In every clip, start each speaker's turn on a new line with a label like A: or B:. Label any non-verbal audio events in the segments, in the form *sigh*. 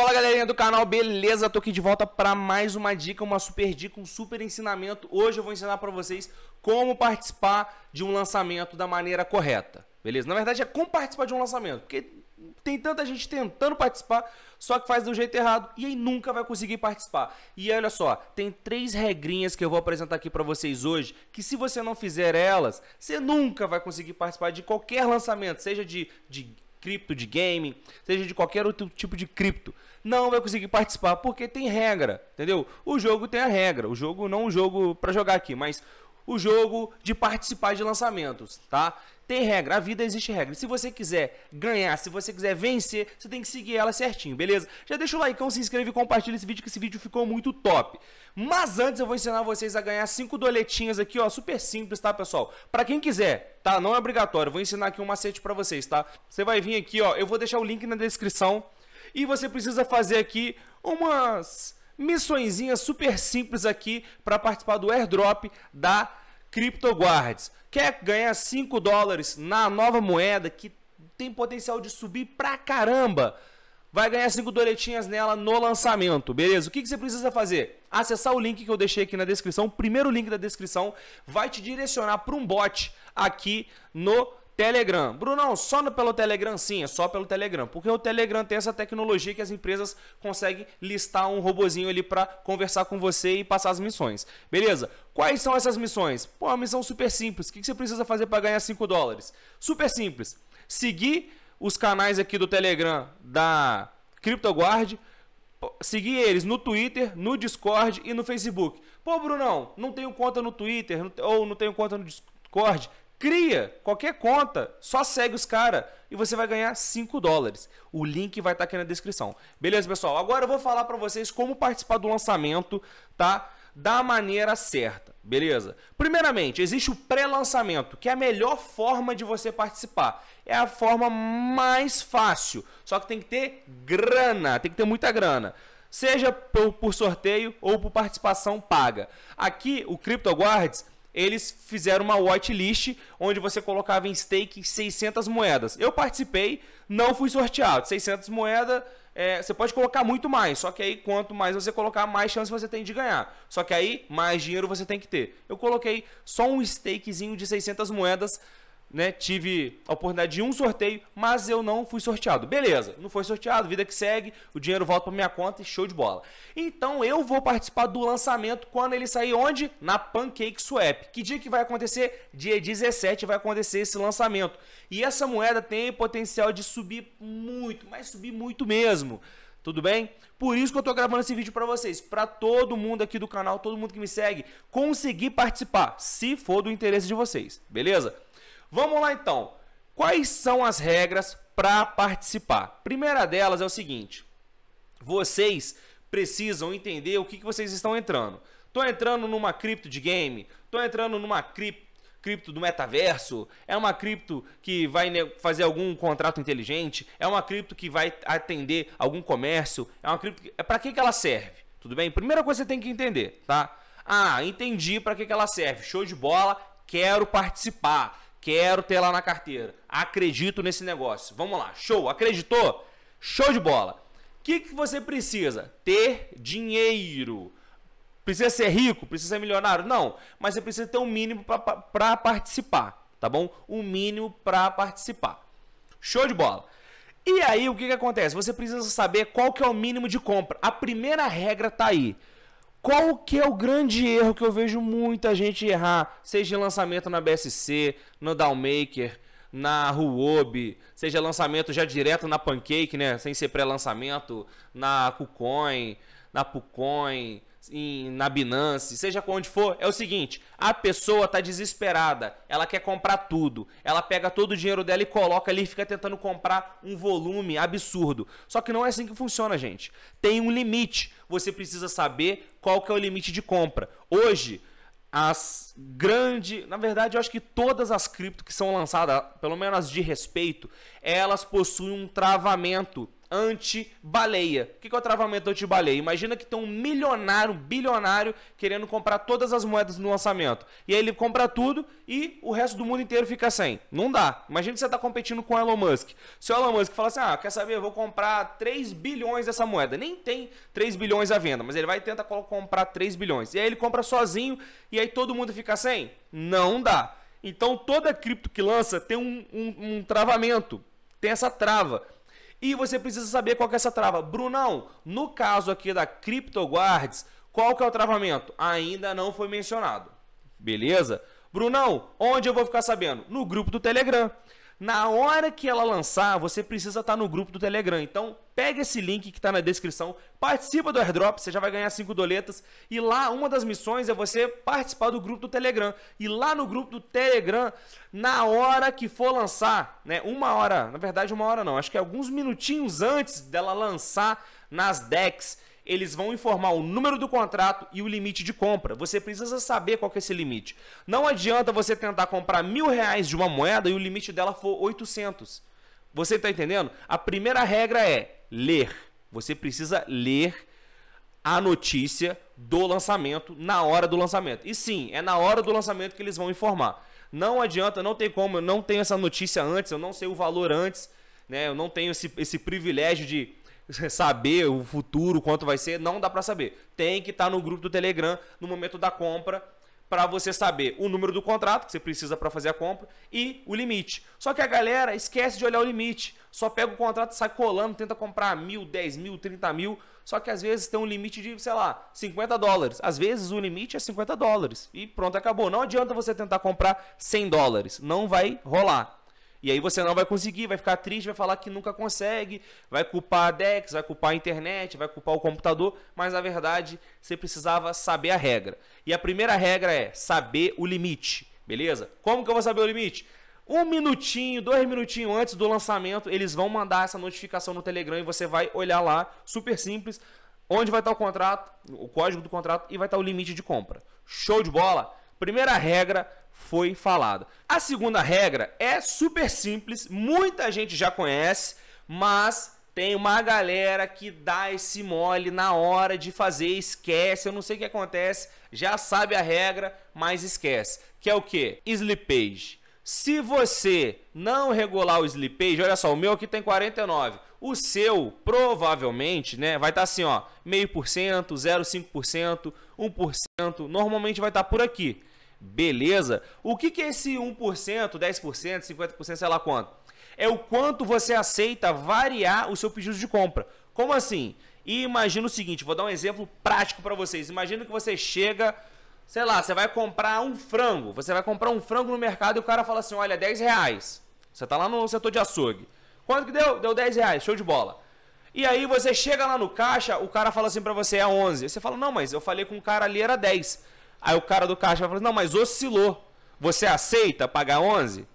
A: Fala galerinha do canal, beleza? Tô aqui de volta para mais uma dica, uma super dica, um super ensinamento. Hoje eu vou ensinar para vocês como participar de um lançamento da maneira correta, beleza? Na verdade é como participar de um lançamento, porque tem tanta gente tentando participar, só que faz do jeito errado e aí nunca vai conseguir participar. E olha só, tem três regrinhas que eu vou apresentar aqui para vocês hoje, que se você não fizer elas, você nunca vai conseguir participar de qualquer lançamento, seja de, de cripto de game, seja de qualquer outro tipo de cripto, não vai conseguir participar porque tem regra, entendeu? O jogo tem a regra, o jogo não o é jogo para jogar aqui, mas o jogo de participar de lançamentos, tá? Tem regra, a vida existe regra. Se você quiser ganhar, se você quiser vencer, você tem que seguir ela certinho, beleza? Já deixa o like, se inscreve e compartilha esse vídeo, que esse vídeo ficou muito top. Mas antes eu vou ensinar vocês a ganhar cinco doletinhas aqui, ó, super simples, tá, pessoal? Pra quem quiser, tá? Não é obrigatório, vou ensinar aqui um macete pra vocês, tá? Você vai vir aqui, ó, eu vou deixar o link na descrição e você precisa fazer aqui umas missõezinhas super simples aqui para participar do airdrop da CryptoGuards. Quer ganhar 5 dólares na nova moeda que tem potencial de subir pra caramba? Vai ganhar 5 doletinhas nela no lançamento, beleza? O que, que você precisa fazer? Acessar o link que eu deixei aqui na descrição. O primeiro link da descrição vai te direcionar para um bot aqui no Telegram. Brunão, só no, pelo Telegram sim, é só pelo Telegram. Porque o Telegram tem essa tecnologia que as empresas conseguem listar um robozinho ali para conversar com você e passar as missões. Beleza? Quais são essas missões? Pô, uma missão super simples. O que você precisa fazer para ganhar 5 dólares? Super simples. Seguir os canais aqui do Telegram da CryptoGuard, seguir eles no Twitter, no Discord e no Facebook. Pô, Brunão, não tenho conta no Twitter ou não tenho conta no Discord. Cria qualquer conta, só segue os caras e você vai ganhar 5 dólares. O link vai estar tá aqui na descrição. Beleza, pessoal? Agora eu vou falar para vocês como participar do lançamento, tá? Da maneira certa, beleza? Primeiramente, existe o pré-lançamento, que é a melhor forma de você participar. É a forma mais fácil, só que tem que ter grana, tem que ter muita grana seja por, sorteio ou por participação paga. Aqui, o Crypto Guards eles fizeram uma whitelist onde você colocava em stake 600 moedas. Eu participei, não fui sorteado. 600 moedas, é, você pode colocar muito mais, só que aí quanto mais você colocar, mais chance você tem de ganhar. Só que aí mais dinheiro você tem que ter. Eu coloquei só um stakezinho de 600 moedas né, tive a oportunidade de um sorteio, mas eu não fui sorteado. Beleza, não foi sorteado, vida que segue, o dinheiro volta para minha conta e show de bola. Então eu vou participar do lançamento quando ele sair onde? Na Pancake Swap. Que dia que vai acontecer? Dia 17 vai acontecer esse lançamento. E essa moeda tem potencial de subir muito, mas subir muito mesmo. Tudo bem? Por isso que eu tô gravando esse vídeo para vocês, para todo mundo aqui do canal, todo mundo que me segue, conseguir participar, se for do interesse de vocês, beleza? Vamos lá então. Quais são as regras para participar? Primeira delas é o seguinte: vocês precisam entender o que, que vocês estão entrando. Estou entrando numa cripto de game, estou entrando numa cripto cripto do metaverso, é uma cripto que vai fazer algum contrato inteligente, é uma cripto que vai atender algum comércio, é uma cripto que... é para que que ela serve? Tudo bem? Primeira coisa que você tem que entender, tá? Ah, entendi para que que ela serve. Show de bola, quero participar. Quero ter lá na carteira. Acredito nesse negócio. Vamos lá. Show. Acreditou? Show de bola. O que, que você precisa? Ter dinheiro. Precisa ser rico? Precisa ser milionário? Não. Mas você precisa ter um mínimo para participar. Tá bom? Um mínimo para participar. Show de bola. E aí, o que, que acontece? Você precisa saber qual que é o mínimo de compra. A primeira regra tá aí. Qual que é o grande erro que eu vejo muita gente errar, seja lançamento na BSC, no Downmaker, na Huobi, seja lançamento já direto na Pancake, né, sem ser pré-lançamento, na KuCoin, na Pucoin, em, na Binance, seja onde for, é o seguinte: a pessoa tá desesperada, ela quer comprar tudo, ela pega todo o dinheiro dela e coloca ali e fica tentando comprar um volume absurdo. Só que não é assim que funciona, gente. Tem um limite. Você precisa saber qual que é o limite de compra. Hoje, as grandes. Na verdade, eu acho que todas as cripto que são lançadas, pelo menos as de respeito, elas possuem um travamento anti-baleia. O que é o travamento anti-baleia? Imagina que tem um milionário, um bilionário, querendo comprar todas as moedas no lançamento. E aí ele compra tudo e o resto do mundo inteiro fica sem. Não dá. Imagina que você está competindo com o Elon Musk. Se o Elon Musk fala assim, ah, quer saber, eu vou comprar 3 bilhões dessa moeda. Nem tem 3 bilhões à venda, mas ele vai tentar comprar 3 bilhões. E aí ele compra sozinho e aí todo mundo fica sem? Não dá. Então toda cripto que lança tem um, um, um travamento, tem essa trava. E você precisa saber qual que é essa trava. Brunão, no caso aqui da CryptoGuards, qual que é o travamento? Ainda não foi mencionado. Beleza? Brunão, onde eu vou ficar sabendo? No grupo do Telegram. Na hora que ela lançar, você precisa estar tá no grupo do Telegram. Então, pega esse link que está na descrição, participa do airdrop, você já vai ganhar cinco doletas. E lá, uma das missões é você participar do grupo do Telegram. E lá no grupo do Telegram, na hora que for lançar, né, uma hora, na verdade uma hora não, acho que alguns minutinhos antes dela lançar nas decks, eles vão informar o número do contrato e o limite de compra. Você precisa saber qual que é esse limite. Não adianta você tentar comprar mil reais de uma moeda e o limite dela for 800. Você está entendendo? A primeira regra é ler. Você precisa ler a notícia do lançamento na hora do lançamento. E sim, é na hora do lançamento que eles vão informar. Não adianta, não tem como, eu não tenho essa notícia antes, eu não sei o valor antes, né? Eu não tenho esse, esse privilégio de saber o futuro, quanto vai ser, não dá para saber. Tem que estar tá no grupo do Telegram no momento da compra para você saber o número do contrato que você precisa para fazer a compra e o limite. Só que a galera esquece de olhar o limite, só pega o contrato, sai colando, tenta comprar mil, dez mil, trinta mil, só que às vezes tem um limite de, sei lá, 50 dólares. Às vezes o limite é 50 dólares e pronto, acabou. Não adianta você tentar comprar 100 dólares, não vai rolar. E aí você não vai conseguir, vai ficar triste, vai falar que nunca consegue, vai culpar a Dex, vai culpar a internet, vai culpar o computador, mas na verdade você precisava saber a regra. E a primeira regra é saber o limite, beleza? Como que eu vou saber o limite? Um minutinho, dois minutinhos antes do lançamento, eles vão mandar essa notificação no Telegram e você vai olhar lá, super simples, onde vai estar o contrato, o código do contrato e vai estar o limite de compra. Show de bola? Primeira regra foi falada. A segunda regra é super simples, muita gente já conhece, mas tem uma galera que dá esse mole na hora de fazer, esquece, eu não sei o que acontece, já sabe a regra, mas esquece. Que é o que? Slippage. Se você não regular o slippage, olha só, o meu aqui tem 49. O seu provavelmente, né, vai estar tá assim, ó, meio por cento, 0,5%, 1%, normalmente vai estar tá por aqui. Beleza? O que, que é esse 1%, 10%, 50%, sei lá quanto? É o quanto você aceita variar o seu pedido de compra. Como assim? E imagina o seguinte, vou dar um exemplo prático para vocês. Imagina que você chega, sei lá, você vai comprar um frango. Você vai comprar um frango no mercado e o cara fala assim, olha, 10 reais. Você tá lá no setor de açougue. Quanto que deu? Deu 10 reais, show de bola. E aí você chega lá no caixa, o cara fala assim para você, é 11. Você fala, não, mas eu falei com o cara ali, era 10. Aí o cara do caixa vai falar: Não, mas oscilou. Você aceita pagar 11?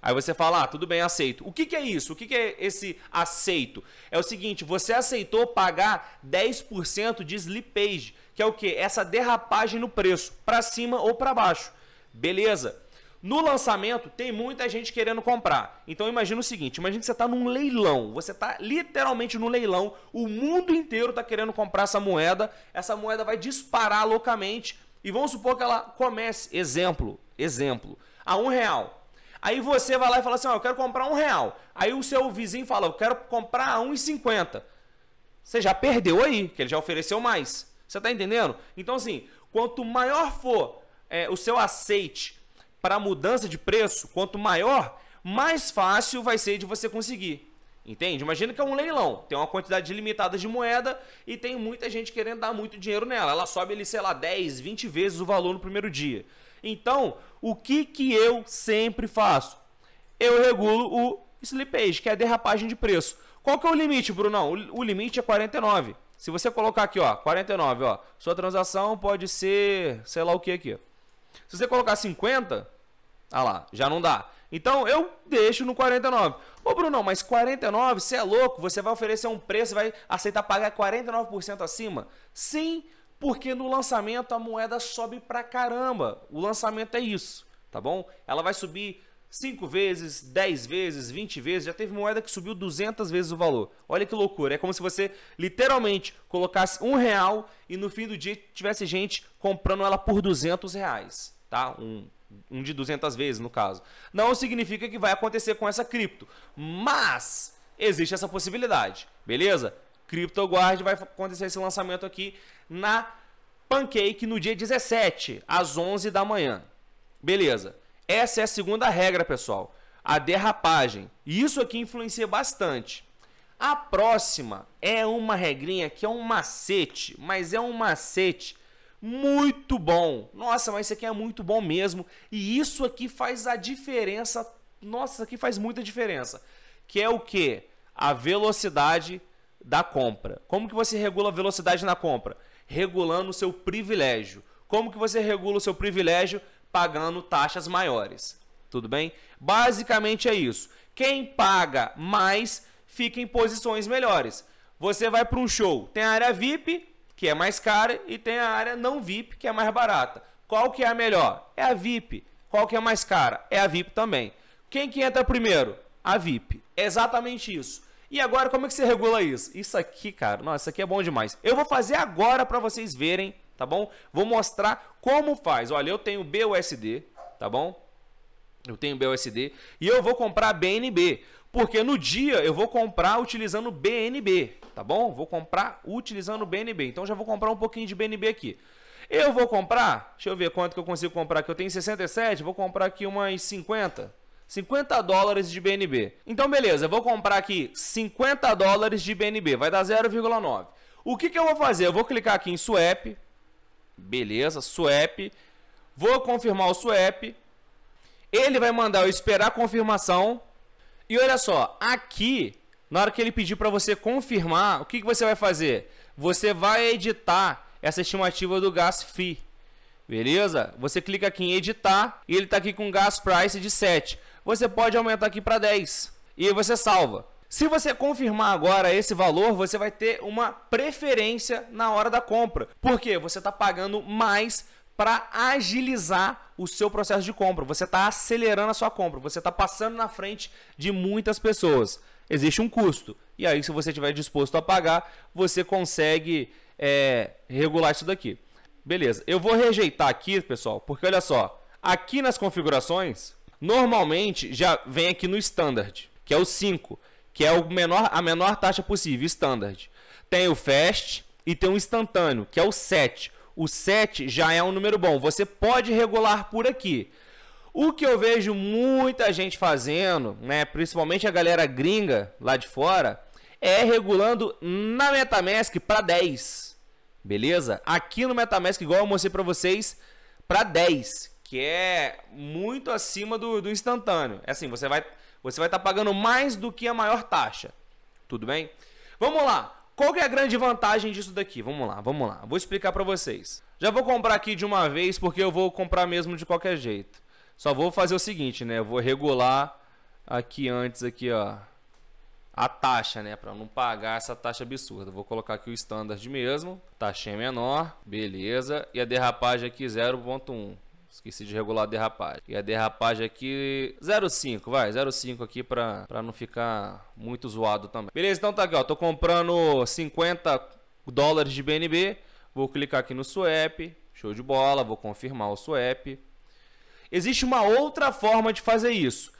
A: Aí você fala: Ah, tudo bem, aceito. O que, que é isso? O que, que é esse aceito? É o seguinte: você aceitou pagar 10% de slippage, que é o que? Essa derrapagem no preço, para cima ou para baixo. Beleza. No lançamento, tem muita gente querendo comprar. Então imagina o seguinte: imagina que você está num leilão. Você está literalmente num leilão. O mundo inteiro está querendo comprar essa moeda. Essa moeda vai disparar loucamente. E vamos supor que ela comece, exemplo, exemplo, a um real. Aí você vai lá e fala assim, ó, eu quero comprar um real. Aí o seu vizinho fala, eu quero comprar a 1,50. Você já perdeu aí, que ele já ofereceu mais. Você está entendendo? Então assim, quanto maior for é, o seu aceite para mudança de preço, quanto maior, mais fácil vai ser de você conseguir. Entende? Imagina que é um leilão, tem uma quantidade limitada de moeda e tem muita gente querendo dar muito dinheiro nela. Ela sobe ali, sei lá, 10, 20 vezes o valor no primeiro dia. Então, o que que eu sempre faço? Eu regulo o slippage, que é a derrapagem de preço. Qual que é o limite, Brunão? O, o limite é 49. Se você colocar aqui, ó, 49, ó, sua transação pode ser, sei lá o que aqui. Se você colocar 50, ah lá, já não dá. Então eu deixo no 49. Ô Bruno, mas 49, você é louco, você vai oferecer um preço, vai aceitar pagar 49% acima? Sim, porque no lançamento a moeda sobe pra caramba. O lançamento é isso, tá bom? Ela vai subir 5 vezes, 10 vezes, 20 vezes, já teve moeda que subiu 200 vezes o valor. Olha que loucura, é como se você literalmente colocasse um real e no fim do dia tivesse gente comprando ela por 200 reais, tá? Um um de 200 vezes, no caso. Não significa que vai acontecer com essa cripto, mas existe essa possibilidade, beleza? CryptoGuard vai acontecer esse lançamento aqui na Pancake no dia 17, às 11 da manhã. Beleza. Essa é a segunda regra, pessoal. A derrapagem. E isso aqui influencia bastante. A próxima é uma regrinha que é um macete, mas é um macete muito bom. Nossa, mas isso aqui é muito bom mesmo. E isso aqui faz a diferença. Nossa, isso aqui faz muita diferença. Que é o que? A velocidade da compra. Como que você regula a velocidade na compra? Regulando o seu privilégio. Como que você regula o seu privilégio? Pagando taxas maiores. Tudo bem? Basicamente é isso. Quem paga mais fica em posições melhores. Você vai para um show, tem a área VIP, que é mais cara, e tem a área não VIP, que é mais barata. Qual que é a melhor? É a VIP. Qual que é mais cara? É a VIP também. Quem que entra primeiro? A VIP. É exatamente isso. E agora, como é que você regula isso? Isso aqui, cara, nossa, isso aqui é bom demais. Eu vou fazer agora para vocês verem, tá bom? Vou mostrar como faz. Olha, eu tenho BUSD, tá bom? Eu tenho BUSD e eu vou comprar BNB. Porque no dia eu vou comprar utilizando BNB, tá bom? Vou comprar utilizando BNB. Então já vou comprar um pouquinho de BNB aqui. Eu vou comprar, deixa eu ver quanto que eu consigo comprar aqui. Eu tenho 67, vou comprar aqui umas 50. 50 dólares de BNB. Então beleza, eu vou comprar aqui 50 dólares de BNB, vai dar 0,9. O que, que eu vou fazer? Eu vou clicar aqui em swap, beleza, swap. Vou confirmar o swap. Ele vai mandar eu esperar a confirmação e olha só, aqui, na hora que ele pedir para você confirmar, o que, que você vai fazer? Você vai editar essa estimativa do gas fee. Beleza? Você clica aqui em editar e ele está aqui com gas price de 7. Você pode aumentar aqui para 10 e você salva. Se você confirmar agora esse valor, você vai ter uma preferência na hora da compra, porque você está pagando mais para agilizar o seu processo de compra. Você está acelerando a sua compra, você está passando na frente de muitas pessoas. Existe um custo. E aí, se você estiver disposto a pagar, você consegue é, regular isso daqui. Beleza, eu vou rejeitar aqui, pessoal, porque olha só, aqui nas configurações, normalmente já vem aqui no standard, que é o 5, que é o menor, a menor taxa possível, standard. Tem o fast e tem o instantâneo, que é o 7 o 7 já é um número bom. Você pode regular por aqui. O que eu vejo muita gente fazendo, né, principalmente a galera gringa lá de fora, é regulando na MetaMask para 10. Beleza? Aqui no MetaMask, igual eu mostrei para vocês, para 10, que é muito acima do, do instantâneo. É assim, você vai você vai estar tá pagando mais do que a maior taxa. Tudo bem? Vamos lá. Qual que é a grande vantagem disso daqui? Vamos lá, vamos lá. Vou explicar para vocês. Já vou comprar aqui de uma vez, porque eu vou comprar mesmo de qualquer jeito. Só vou fazer o seguinte, né? Eu vou regular aqui antes, aqui, ó. A taxa, né? Para não pagar essa taxa absurda. Vou colocar aqui o standard mesmo. Taxa é menor. Beleza. E a derrapagem aqui 0.1. Esqueci de regular a derrapagem. E a derrapagem aqui, 0,5, vai, 0,5 aqui pra, pra não ficar muito zoado também. Beleza, então tá aqui, ó, tô comprando 50 dólares de BNB. Vou clicar aqui no swap, show de bola, vou confirmar o swap. Existe uma outra forma de fazer isso.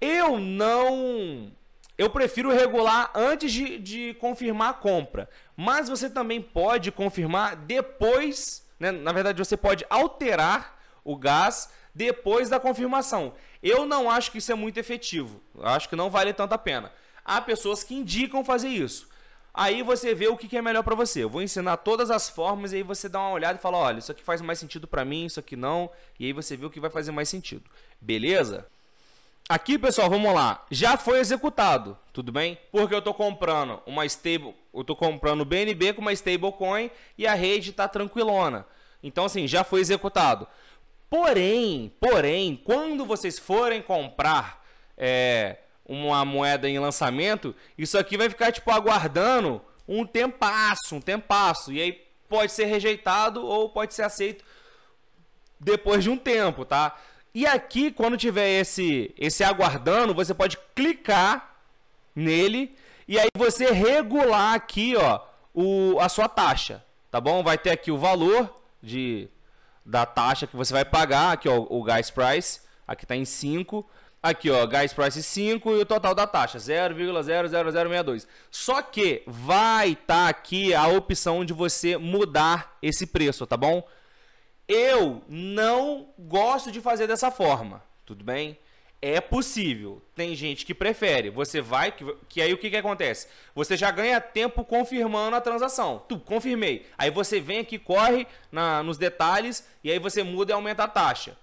A: Eu não... Eu prefiro regular antes de, de confirmar a compra. Mas você também pode confirmar depois... Né? Na verdade, você pode alterar o gás depois da confirmação. Eu não acho que isso é muito efetivo. Acho que não vale tanto a pena. Há pessoas que indicam fazer isso. Aí você vê o que é melhor para você. Eu vou ensinar todas as formas e aí você dá uma olhada e fala: olha, isso aqui faz mais sentido para mim, isso aqui não. E aí você vê o que vai fazer mais sentido. Beleza? Aqui, pessoal, vamos lá. Já foi executado, tudo bem? Porque eu estou comprando uma stable, eu tô comprando BNB com uma stablecoin e a rede está tranquilona. Então, assim, já foi executado. Porém, porém, quando vocês forem comprar é, uma moeda em lançamento, isso aqui vai ficar tipo aguardando um tempasso, um tempasso. E aí pode ser rejeitado ou pode ser aceito depois de um tempo, tá? E aqui, quando tiver esse, esse aguardando, você pode clicar nele e aí você regular aqui, ó, o, a sua taxa, tá bom? Vai ter aqui o valor de da taxa que você vai pagar, aqui ó, o gas price, aqui está em 5, aqui ó, gas price 5 e o total da taxa, 0,00062. Só que vai estar tá aqui a opção de você mudar esse preço, tá bom? Eu não gosto de fazer dessa forma, tudo bem? É possível. Tem gente que prefere. Você vai, que, que aí o que, que acontece? Você já ganha tempo confirmando a transação. Tu, confirmei. Aí você vem aqui, corre na, nos detalhes e aí você muda e aumenta a taxa.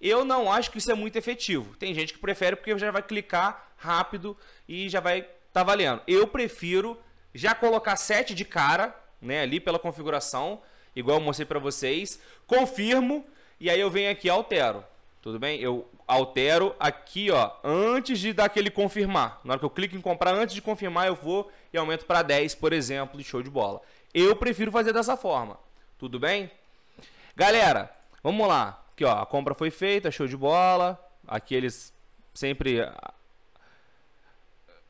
A: Eu não acho que isso é muito efetivo. Tem gente que prefere porque já vai clicar rápido e já vai tá valendo. Eu prefiro já colocar 7 de cara, né, ali pela configuração, igual eu mostrei para vocês. Confirmo e aí eu venho aqui e altero. Tudo bem? Eu altero aqui, ó, antes de dar aquele confirmar. Na hora que eu clico em comprar, antes de confirmar, eu vou e aumento para 10, por exemplo, e show de bola. Eu prefiro fazer dessa forma. Tudo bem? Galera, vamos lá. Aqui, ó, a compra foi feita, show de bola. Aqui eles sempre ah,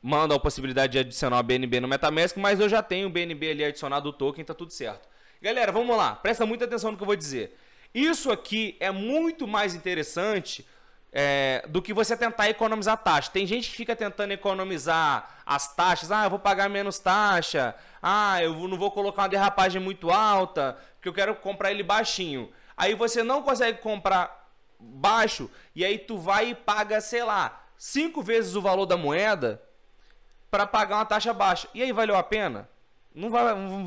A: mandam a possibilidade de adicionar o BNB no MetaMask, mas eu já tenho o BNB ali adicionado o token, tá tudo certo. Galera, vamos lá. Presta muita atenção no que eu vou dizer. Isso aqui é muito mais interessante é, do que você tentar economizar taxa. Tem gente que fica tentando economizar as taxas. Ah, eu vou pagar menos taxa. Ah, eu não vou colocar uma derrapagem muito alta, porque eu quero comprar ele baixinho. Aí você não consegue comprar baixo e aí tu vai e paga, sei lá, cinco vezes o valor da moeda para pagar uma taxa baixa. E aí valeu a pena? não,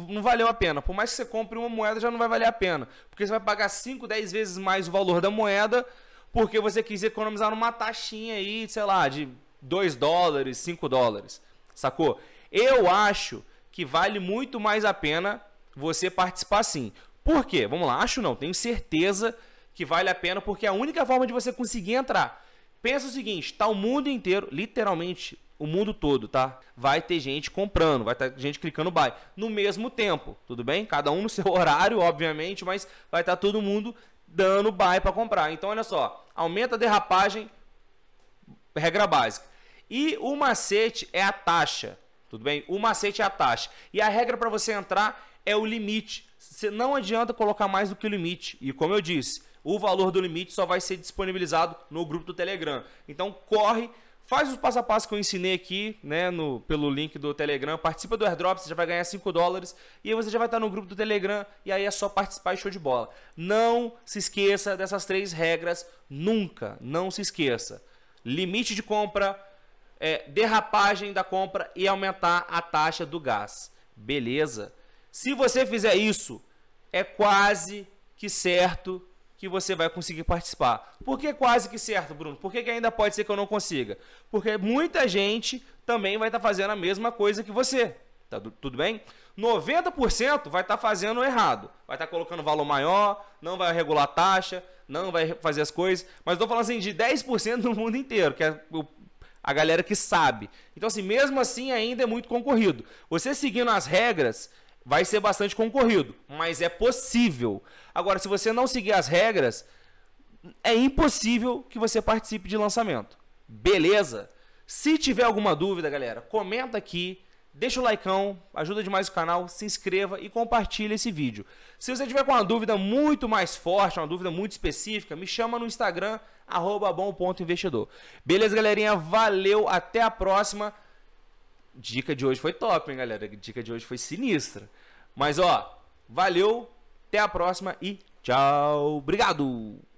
A: não valeu a pena. Por mais que você compre uma moeda, já não vai valer a pena. Porque você vai pagar 5, 10 vezes mais o valor da moeda, porque você quis economizar numa taxinha aí, sei lá, de 2 dólares, 5 dólares. Sacou? Eu acho que vale muito mais a pena você participar sim. Por quê? Vamos lá, acho não, tenho certeza que vale a pena, porque é a única forma de você conseguir entrar. Pensa o seguinte: está o mundo inteiro, literalmente o mundo todo, tá? Vai ter gente comprando, vai ter tá gente clicando buy no mesmo tempo, tudo bem? Cada um no seu *laughs* horário, obviamente, mas vai estar tá todo mundo dando buy para comprar. Então, olha só, aumenta a derrapagem, regra básica. E o macete é a taxa, tudo bem? O macete é a taxa. E a regra para você entrar é o limite. Você não adianta colocar mais do que o limite. E como eu disse, o valor do limite só vai ser disponibilizado no grupo do Telegram. Então, corre Faz os passo a passo que eu ensinei aqui, né, no, pelo link do Telegram. Participa do airdrop, você já vai ganhar 5 dólares. E aí você já vai estar no grupo do Telegram. E aí é só participar e show de bola. Não se esqueça dessas três regras. Nunca, não se esqueça. Limite de compra, é, derrapagem da compra e aumentar a taxa do gás. Beleza? Se você fizer isso, é quase que certo que você vai conseguir participar. Por que quase que certo, Bruno? Por que, que ainda pode ser que eu não consiga? Porque muita gente também vai estar tá fazendo a mesma coisa que você. Tá tudo bem? 90% vai estar tá fazendo errado. Vai estar tá colocando valor maior, não vai regular a taxa, não vai fazer as coisas. Mas estou falando assim de 10% no mundo inteiro, que é a galera que sabe. Então, assim, mesmo assim ainda é muito concorrido. Você seguindo as regras, vai ser bastante concorrido, mas é possível. Agora, se você não seguir as regras, é impossível que você participe de lançamento. Beleza? Se tiver alguma dúvida, galera, comenta aqui, deixa o likeão, ajuda demais o canal, se inscreva e compartilha esse vídeo. Se você tiver com uma dúvida muito mais forte, uma dúvida muito específica, me chama no Instagram, arroba bom.investidor. Beleza, galerinha? Valeu, até a próxima. Dica de hoje foi top, hein, galera? Dica de hoje foi sinistra. Mas ó, valeu, até a próxima e tchau. Obrigado.